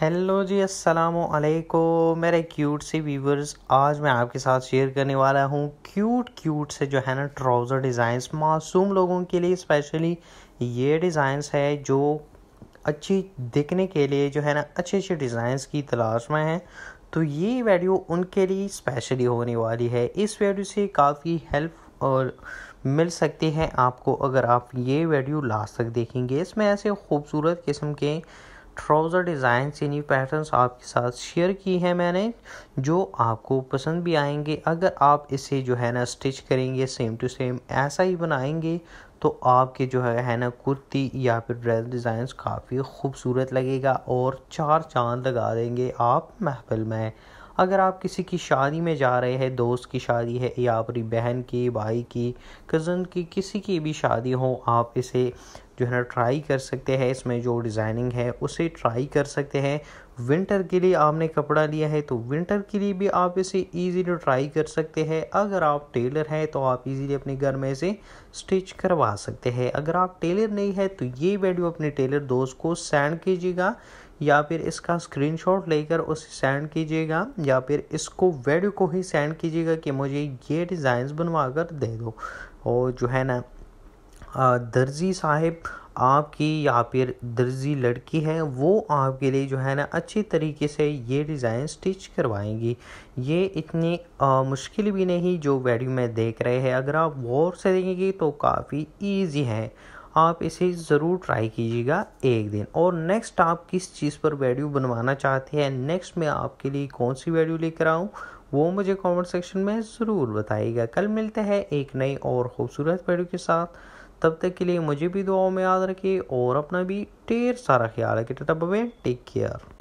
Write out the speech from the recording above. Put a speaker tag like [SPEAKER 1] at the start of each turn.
[SPEAKER 1] hello जी अस्सलाम वालेकुम मेरे क्यूट से व्यूवर्स आज मैं आपके साथ शेयर करने वाला हूँ क्यूट क्यूट से जो है ना ट्राउज़र डिज़ाइंस मासूम लोगों के लिए स्पेशली ये डिज़ाइंस है जो अच्छी दिखने के लिए जो है ना अच्छे अच्छे डिज़ाइंस की तलाश में हैं तो ये वीडियो उनके लिए स्पेशली होने वाली है इस वीडियो से काफ़ी हेल्प और मिल सकती है आपको अगर आप ये वीडियो लास्ट तक देखेंगे इसमें ऐसे खूबसूरत किस्म के ट्राउज़र डिज़ाइन इन्हीं पैटर्न्स आपके साथ शेयर की हैं मैंने जो आपको पसंद भी आएंगे अगर आप इसे जो है ना स्टिच करेंगे सेम टू सेम ऐसा ही बनाएंगे तो आपके जो है है ना कुर्ती या फिर ड्रेस डिज़ाइंस काफ़ी खूबसूरत लगेगा और चार चांद लगा देंगे आप महफिल में अगर आप किसी की शादी में जा रहे हैं दोस्त की शादी है या अपनी बहन की भाई की कज़न की किसी की भी शादी हो आप इसे जो है ना ट्राई कर सकते हैं इसमें जो डिज़ाइनिंग है उसे ट्राई कर सकते हैं विंटर के लिए आपने कपड़ा लिया है तो विंटर के लिए भी आप इसे इजीली ट्राई कर सकते हैं अगर आप टेलर हैं तो आप इजीली अपने घर में इसे स्टिच करवा सकते हैं अगर आप टेलर नहीं है तो ये वीडियो अपने टेलर दोस्त को सेंड कीजिएगा या फिर इसका स्क्रीनशॉट लेकर उसे सेंड कीजिएगा या फिर इसको वीडियो को ही सेंड कीजिएगा कि मुझे ये डिज़ाइंस बनवा कर दे दो और जो है ना दर्जी साहब आपकी या फिर दर्जी लड़की है वो आपके लिए जो है ना अच्छी तरीके से ये डिज़ाइन स्टिच करवाएंगी ये इतनी आ, मुश्किल भी नहीं जो वीडियो में देख रहे हैं अगर आप गौर से देखेंगे तो काफ़ी इजी है आप इसे ज़रूर ट्राई कीजिएगा एक दिन और नेक्स्ट आप किस चीज़ पर वीडियो बनवाना चाहते हैं नेक्स्ट मैं आपके लिए कौन सी वीडियो लेकर आऊँ वो मुझे कमेंट सेक्शन में ज़रूर बताइएगा कल मिलते हैं एक नई और ख़ूबसूरत वीडियो के साथ तब तक के लिए मुझे भी दुआओं में याद रखिए और अपना भी ढेर सारा ख्याल रखिए तब टेक केयर